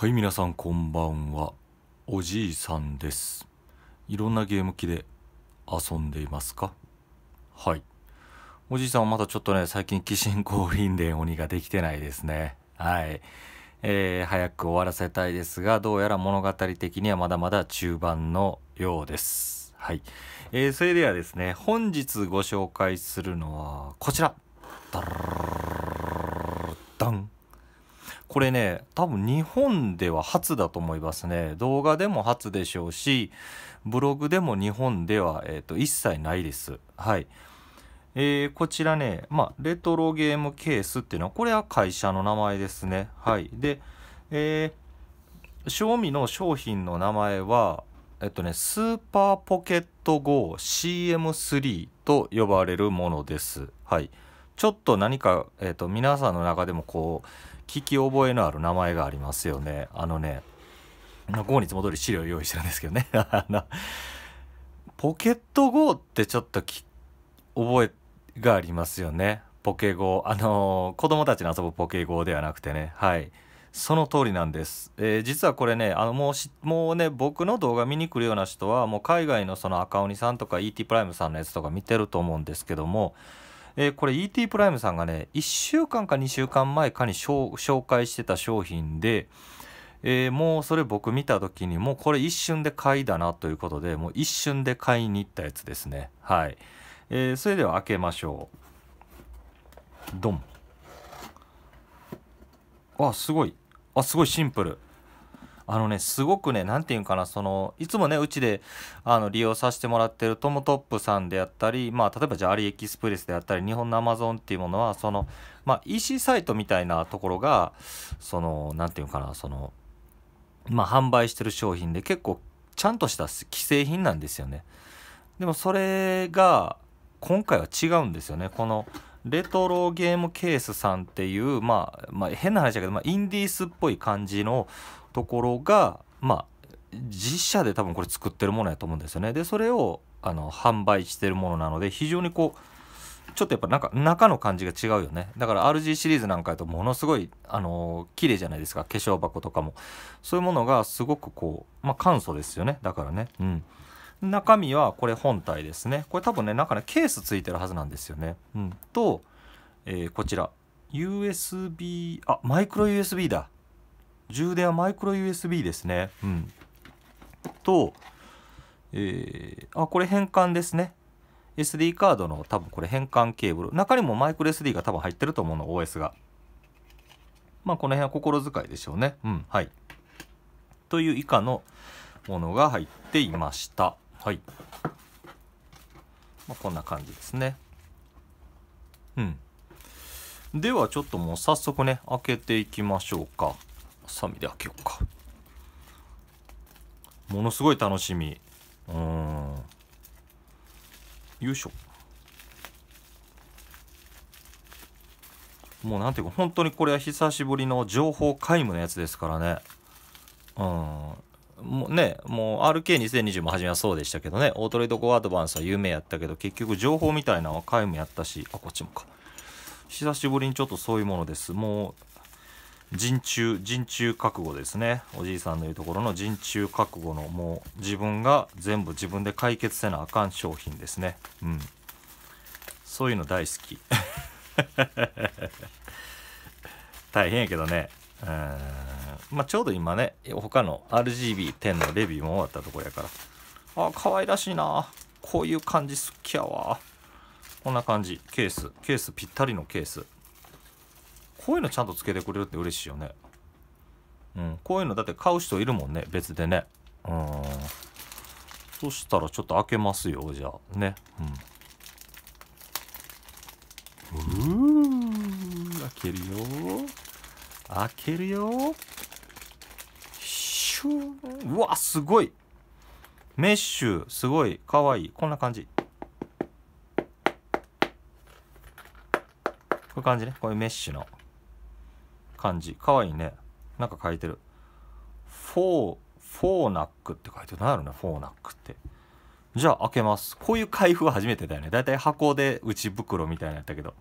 はい皆さんこんばんはおじいさんですいろんなゲーム機で遊んでいますかはいおじいさんはまだちょっとね最近鬼神降臨で鬼ができてないですねはいえー、早く終わらせたいですがどうやら物語的にはまだまだ中盤のようですはい、えー、それではですね本日ご紹介するのはこちらダンこれね多分日本では初だと思いますね動画でも初でしょうしブログでも日本では、えーと、一切ないですはいえー、こちらね、まあ、レトロゲームケースっていうのはこれは会社の名前ですねはいでえー、賞味の商品の名前はえっとね、スーパーポケット GOCM3 と呼ばれるものです。はい。ちょっと何か、えっと、皆さんの中でもこう、聞き覚えのある名前がありますよね。あのね、ここにいつも通り資料用意してるんですけどね。あの、ポケット GO ってちょっと覚えがありますよね。ポケ GO。あのー、子供たちの遊ぶポケ GO ではなくてね。はい。その通りなんです。えー、実はこれね、あのもうし、もうね、僕の動画見に来るような人は、もう海外のその赤鬼さんとか ET プライムさんのやつとか見てると思うんですけども、えー、これ ET プライムさんがね1週間か2週間前かに紹介してた商品で、えー、もうそれ僕見た時にもうこれ一瞬で買いだなということでもう一瞬で買いに行ったやつですねはい、えー、それでは開けましょうドンあすごいあすごいシンプルあのねすごくね何て言うかなそのいつもねうちであの利用させてもらってるトムトップさんであったりまあ例えばじゃあアリエキスプレスであったり日本のアマゾンっていうものはそのまあ EC サイトみたいなところがその何て言うかなそのまあ販売してる商品で結構ちゃんとした既製品なんですよね。でもそれが今回は違うんですよね。このレトロゲームケースさんっていう、まあ、まあ、変な話だけど、まあ、インディースっぽい感じのところが、まあ、実社で多分これ作ってるものやと思うんですよね。で、それをあの販売してるものなので、非常にこう、ちょっとやっぱなんか中の感じが違うよね。だから RG シリーズなんかやとものすごい、あの綺麗じゃないですか。化粧箱とかも。そういうものがすごくこう、まあ、簡素ですよね。だからね。うん。中身はこれ本体ですねこれ多分ね中ねケースついてるはずなんですよね、うん、と、えー、こちら USB あマイクロ USB だ充電はマイクロ USB ですね、うん、と、えー、あこれ変換ですね SD カードの多分これ変換ケーブル中にもマイクロ SD が多分入ってると思うの OS がまあこの辺は心遣いでしょうねうんはいという以下のものが入っていました。はい、まあ、こんな感じですねうんではちょっともう早速ね開けていきましょうかハサミで開けようかものすごい楽しみうんよいしょもうなんていうか本当にこれは久しぶりの情報皆無のやつですからねうんもね、もう RK2020 も初めはそうでしたけどね、オートレードコアドバンスは有名やったけど、結局情報みたいなのは皆無やったし、あ、こっちもか。久しぶりにちょっとそういうものです。もう、人中、人中覚悟ですね。おじいさんの言うところの人中覚悟の、もう自分が全部自分で解決せなあかん商品ですね。うん。そういうの大好き。大変やけどね。えまあ、ちょうど今ね他の RGB10 のレビューも終わったとこやからあ可愛らしいなこういう感じ好きやわこんな感じケースケースぴったりのケースこういうのちゃんとつけてくれるって嬉しいよねうんこういうのだって買う人いるもんね別でねうんそしたらちょっと開けますよじゃあねうんうー開けるよ開けるよシューうわすごいメッシュすごいかわいいこんな感じこういう感じねこういうメッシュの感じかわいいねなんか書いてるフォーフォーナックって書いてる何やろなフォーナックってじゃあ開けますこういう開封は初めてだよねだいたい箱で内袋みたいなやったけど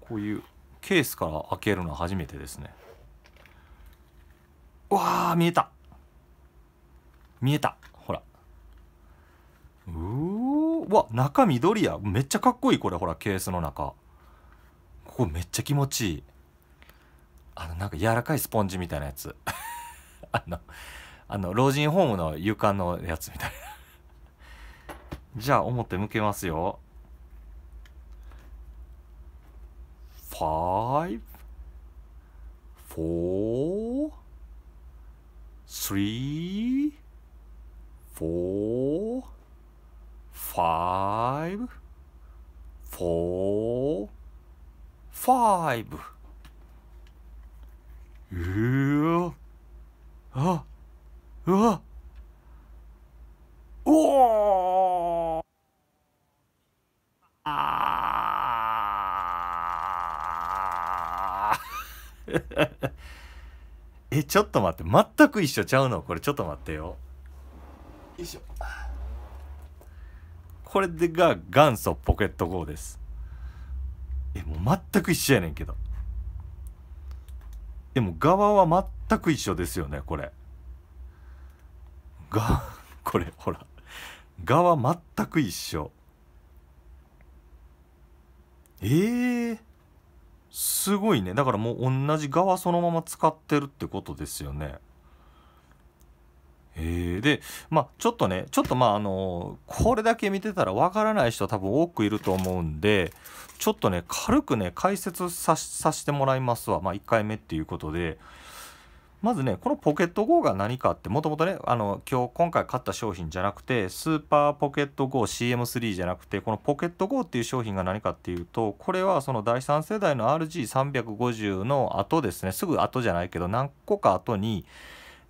こういうケースから開けるのは初めてですねわあ見えた見えたほらうわ中緑やめっちゃかっこいいこれほらケースの中ここめっちゃ気持ちいいあのなんか柔らかいスポンジみたいなやつ あのあの老人ホームの床のやつみたいな じゃあ表向けますよ five, four, three, four, five, four, five. うわあうわおお えちょっと待って全く一緒ちゃうのこれちょっと待ってよよいしょこれでが元祖ポケット GO ですえもう全く一緒やねんけどでも側は全く一緒ですよねこれが これほら側全く一緒ええーすごいねだからもう同じ側そのまま使ってるってことですよね。えー、で、まあ、ちょっとね、ちょっとまあ、あのー、これだけ見てたらわからない人多分多くいると思うんで、ちょっとね、軽くね、解説さしてもらいますわ。まあ、1回目っていうことで、まずね、このポケット GO が何かって、もともとね、あの、今日、今回買った商品じゃなくて、スーパーポケット GOCM3 じゃなくて、このポケット GO っていう商品が何かっていうと、これはその第3世代の RG350 の後ですね、すぐ後じゃないけど、何個か後に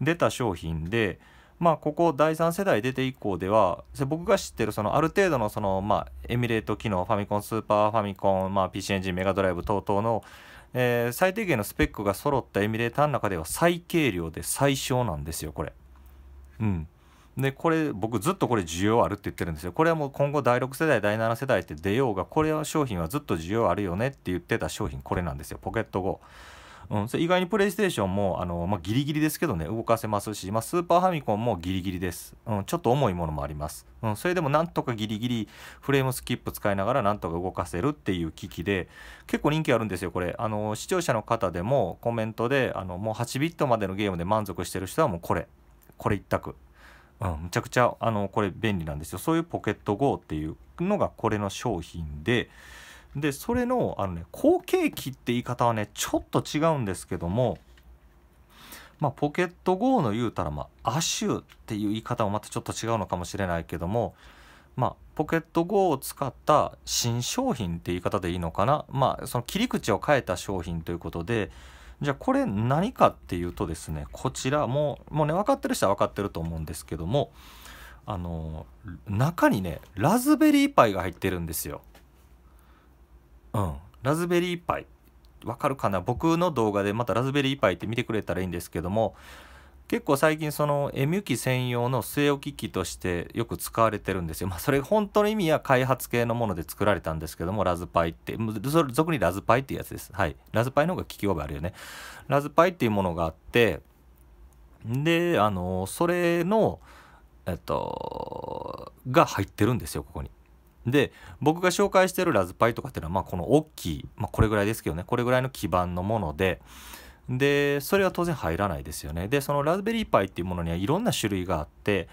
出た商品で、まあ、ここ第3世代出て以降では僕が知ってるそのある程度のそのまあエミュレート機能ファミコンスーパーファミコンまあ PC エンジンメガドライブ等々のえー、最低限のスペックが揃ったエミレーターの中では最軽量で最小なんですよこれ。うん、でこれ僕ずっとこれ需要あるって言ってるんですよこれはもう今後第6世代第7世代って出ようがこれは商品はずっと需要あるよねって言ってた商品これなんですよポケット g うん、それ意外にプレイステーションもあの、まあ、ギリギリですけどね動かせますし、まあ、スーパーファミコンもギリギリです、うん、ちょっと重いものもあります、うん、それでもなんとかギリギリフレームスキップ使いながらなんとか動かせるっていう機器で結構人気あるんですよこれあの視聴者の方でもコメントであのもう8ビットまでのゲームで満足してる人はもうこれこれ一択うん、むちゃくちゃあのこれ便利なんですよそういうポケット GO っていうのがこれの商品ででそれのあの、ね、後継機って言い方はねちょっと違うんですけども、まあ、ポケット GO の言うたら、まあ、ューっていう言い方もまたちょっと違うのかもしれないけども、まあ、ポケット GO を使った新商品って言い方でいいのかな、まあ、その切り口を変えた商品ということでじゃあこれ何かっていうとですねこちらももうね分かってる人は分かってると思うんですけどもあの中にねラズベリーパイが入ってるんですよ。うんラズベリーパイわかるかな僕の動画でまたラズベリーパイって見てくれたらいいんですけども結構最近その M 機専用の据え置き機としてよく使われてるんですよ。まあそれ本当の意味は開発系のもので作られたんですけどもラズパイって俗にラズパイっていうやつです。はい。ラズパイの方が聞き覚えあるよね。ラズパイっていうものがあってであのそれのえっとが入ってるんですよここに。で僕が紹介してるラズパイとかっていうのはまあこの大きい、まあ、これぐらいですけどねこれぐらいの基板のものででそれは当然入らないですよねでそのラズベリーパイっていうものにはいろんな種類があって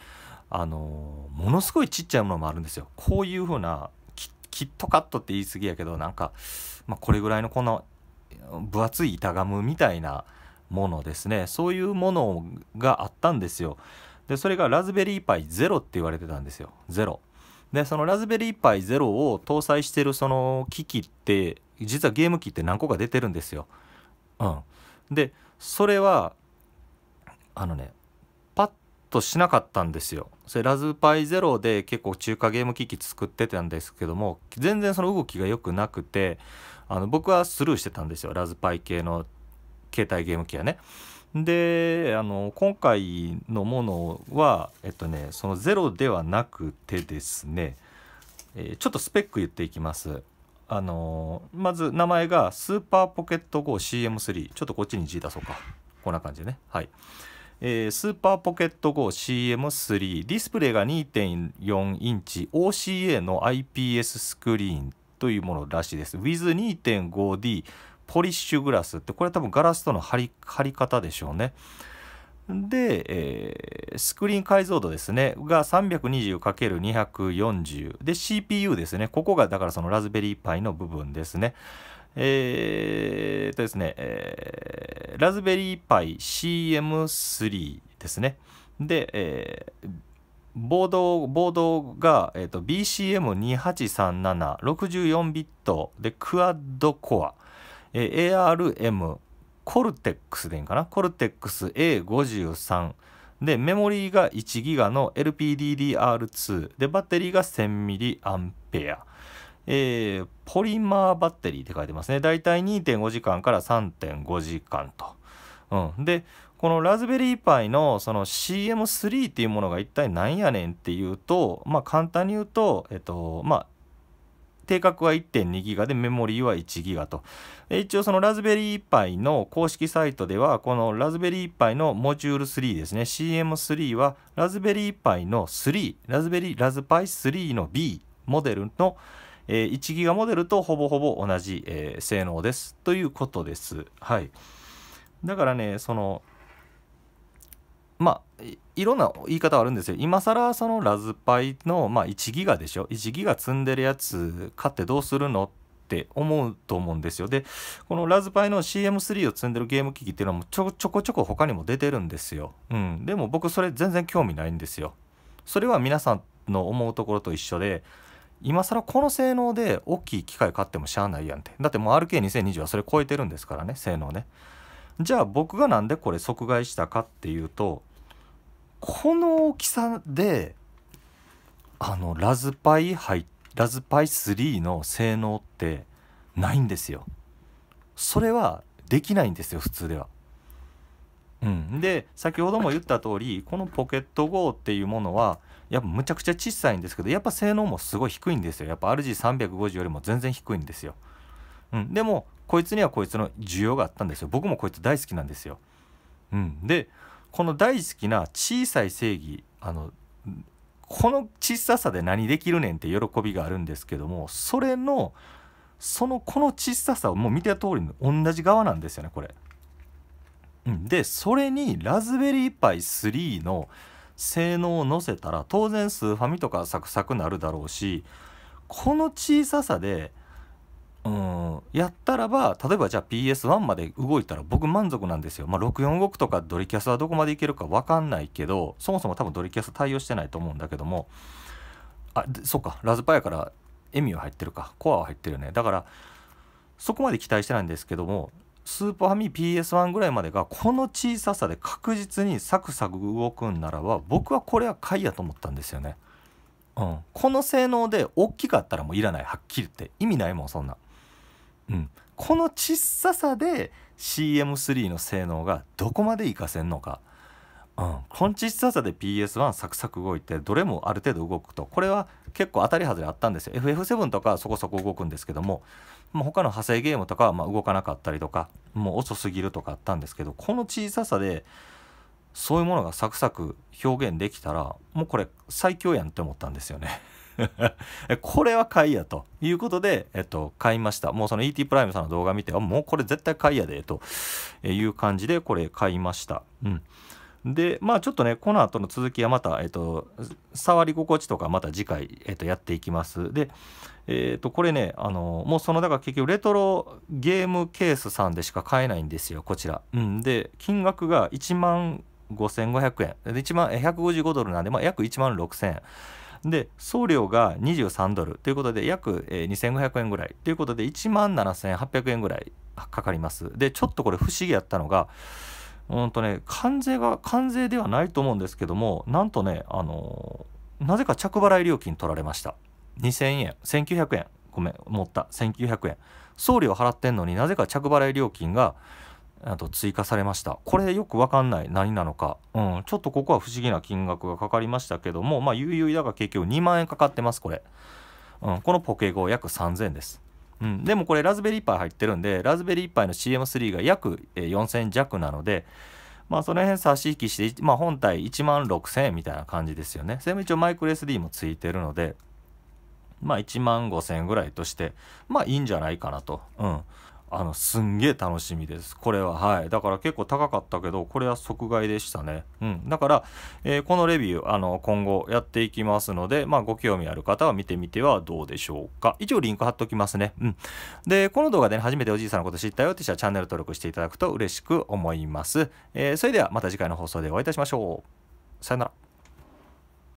あのものすごいちっちゃいものもあるんですよこういう風なキットカットって言い過ぎやけどなんか、まあ、これぐらいのこの分厚い板ガムみたいなものですねそういうものがあったんですよでそれがラズベリーパイゼロって言われてたんですよゼロでそのラズベリーパイ0を搭載してるその機器って実はゲーム機って何個か出てるんですよ。うん、でそれはあのねパッとしなかったんですよ。それラズパイゼロで結構中華ゲーム機器作ってたんですけども全然その動きが良くなくてあの僕はスルーしてたんですよラズパイ系の携帯ゲーム機はね。であの今回のものは、えっとね、そのゼロではなくてですね、えー、ちょっとスペック言っていきます。あのまず名前がスーパーポケット GoCM3 ちょっとこっちに G 出そうかこんな感じでねはい、えー、スーパーポケット GoCM3 ディスプレイが2.4インチ OCA の IPS スクリーンというものらしいです With2.5D ポリッシュグラスってこれ多分ガラスとの貼り方でしょうね。で、えー、スクリーン解像度ですね、が 320×240。で、CPU ですね、ここがだからそのラズベリーパイの部分ですね。えー、とですね、えー、ラズベリーパイ CM3 ですね。で、えー、ボードボードが、えー BCM2837、64ビットでクアッドコア。えー、ARM コルテックスでいいんかなコルテックス A53 でメモリーが 1GB の LPDDR2 でバッテリーが 1000mAh えー、ポリマーバッテリーって書いてますね。だいたい2.5時間から3.5時間と。うん、でこのラズベリーパイのその CM3 っていうものが一体何やねんっていうとまあ簡単に言うと、えっとまあ、定格は 1.2GB でメモリーは 1GB と一応そのラズベリーパイの公式サイトではこのラズベリーパイのモジュール3ですね CM3 はラズベリーパイの3ラズベリーラズパイ3の B モデルのえ1 g b モデルとほぼほぼ同じ、え性能ですということです。はい、だからねそのまあいろんな言い方あるんですよ。今更そのラズパイの、まあ、1ギガでしょ。1ギガ積んでるやつ買ってどうするのって思うと思うんですよ。で、このラズパイの CM3 を積んでるゲーム機器っていうのもちょちょこちょこ他にも出てるんですよ。うん。でも僕それ全然興味ないんですよ。それは皆さんの思うところと一緒で、今更この性能で大きい機械買ってもしゃあないやんって。だってもう RK2020 はそれ超えてるんですからね、性能ね。じゃあ僕がなんでこれ即買いしたかっていうとこの大きさであのラズパイ入ラズパイ3の性能ってないんですよそれはできないんですよ普通ではうん、で先ほども言った通りこのポケット GO っていうものはやっぱむちゃくちゃ小さいんですけどやっぱ性能もすごい低いんですよやっぱ RG350 よりも全然低いんですよ、うん、でもこいつにはこいつの需要があったんですよ僕もこいつ大好きなんですよ、うん、でこの大好きな小さい正義あのこの小ささで何できるねんって喜びがあるんですけどもそれのそのこの小ささをもう見てた通りの同じ側なんですよねこれ。でそれにラズベリーパイ3の性能を乗せたら当然スーファミとかサクサクなるだろうしこの小ささでうん、やったらば例えばじゃあ PS1 まで動いたら僕満足なんですよ、まあ、64動くとかドリキャスはどこまでいけるか分かんないけどそもそも多分ドリキャス対応してないと思うんだけどもあそっかラズパイからエミは入ってるかコアは入ってるよねだからそこまで期待してないんですけどもスーパーミ PS1 ぐらいまでがこの小ささで確実にサクサク動くんならば僕はこれは買いやと思ったんですよね。うん、この性能で大きかったらもういらないはっきり言って意味ないもんそんな。うん、この小ささで CM3 の性能がどこまで活かせんのか、うん、この小ささで PS1 サクサク動いてどれもある程度動くとこれは結構当たり外れあったんですよ FF7 とかそこそこ動くんですけどももう他の派生ゲームとかはま動かなかったりとかもう遅すぎるとかあったんですけどこの小ささでそういうものがサクサク表現できたらもうこれ最強やんって思ったんですよね これは買いやということで、えっと、買いました。もうその ET プライムさんの動画見て、あ、もうこれ絶対買いやで、という感じでこれ買いました。うん。で、まあちょっとね、この後の続きはまた、えっと、触り心地とかまた次回、えっと、やっていきます。で、えっと、これね、あの、もうその、だから結局レトロゲームケースさんでしか買えないんですよ、こちら。うん。で、金額が1万5500円。で、1万、155ドルなんで、まあ約1万6000円。で送料が23ドルということで約2500円ぐらいということで1万7800円ぐらいかかりますでちょっとこれ不思議やったのがうんとね関税が関税ではないと思うんですけどもなんとねあのなぜか着払い料金取られました2000円1900円ごめん持った1900円送料払ってんのになぜか着払い料金があと追加されましたこれよくわかんない何なのか、うん、ちょっとここは不思議な金額がかかりましたけどもまあ悠々だが結局2万円かかってますこれ、うん、このポケゴ約3000ですうん、でもこれラズベリーパイ入ってるんでラズベリーパイの CM3 が約4000弱なのでまあその辺差し引きして、まあ、本体1万6000円みたいな感じですよねそれも一応マイクロ SD もついてるのでまあ1万5000円ぐらいとしてまあいいんじゃないかなとうんあのすんげえ楽しみですこれははいだから結構高かったけどこれは即買いでしたねうんだから、えー、このレビューあの今後やっていきますのでまあご興味ある方は見てみてはどうでしょうか一応リンク貼っときますねうんでこの動画で、ね、初めておじいさんのこと知ったよって人はチャンネル登録していただくと嬉しく思います、えー、それではまた次回の放送でお会いいたしましょうさよなら